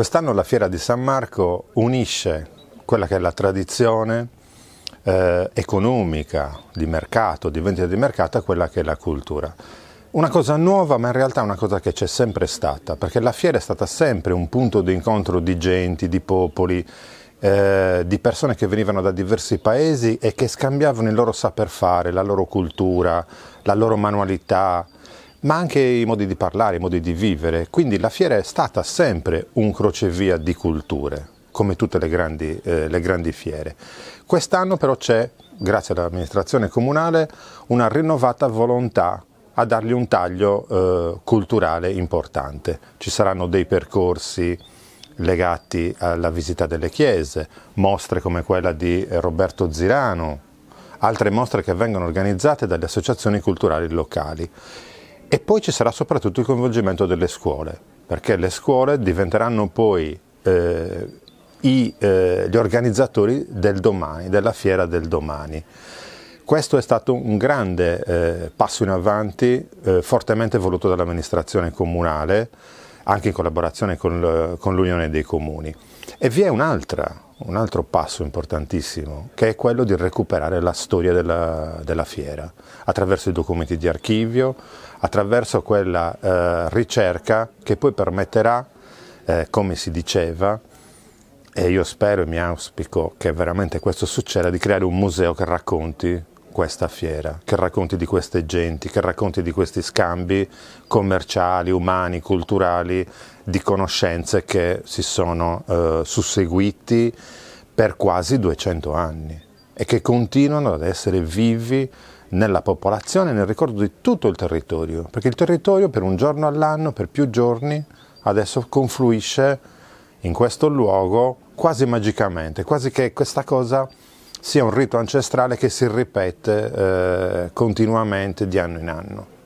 Quest'anno la Fiera di San Marco unisce quella che è la tradizione eh, economica, di mercato, di vendita di mercato a quella che è la cultura. Una cosa nuova, ma in realtà una cosa che c'è sempre stata, perché la fiera è stata sempre un punto di incontro di genti, di popoli, eh, di persone che venivano da diversi paesi e che scambiavano il loro saper fare, la loro cultura, la loro manualità, ma anche i modi di parlare, i modi di vivere. Quindi la fiera è stata sempre un crocevia di culture, come tutte le grandi, eh, le grandi fiere. Quest'anno però c'è, grazie all'amministrazione comunale, una rinnovata volontà a dargli un taglio eh, culturale importante. Ci saranno dei percorsi legati alla visita delle chiese, mostre come quella di Roberto Zirano, altre mostre che vengono organizzate dalle associazioni culturali locali. E poi ci sarà soprattutto il coinvolgimento delle scuole, perché le scuole diventeranno poi eh, i, eh, gli organizzatori del domani, della fiera del domani. Questo è stato un grande eh, passo in avanti, eh, fortemente voluto dall'amministrazione comunale, anche in collaborazione con, l'Unione dei Comuni. E vi è un altro passo importantissimo, che è quello di recuperare la storia della, della fiera, attraverso i documenti di archivio, attraverso quella eh, ricerca che poi permetterà, eh, come si diceva, e io spero e mi auspico che veramente questo succeda, di creare un museo che racconti questa fiera, che racconti di queste genti, che racconti di questi scambi commerciali, umani, culturali, di conoscenze che si sono eh, susseguiti per quasi 200 anni e che continuano ad essere vivi nella popolazione, nel ricordo di tutto il territorio, perché il territorio per un giorno all'anno, per più giorni, adesso confluisce in questo luogo quasi magicamente, quasi che questa cosa sia un rito ancestrale che si ripete eh, continuamente di anno in anno.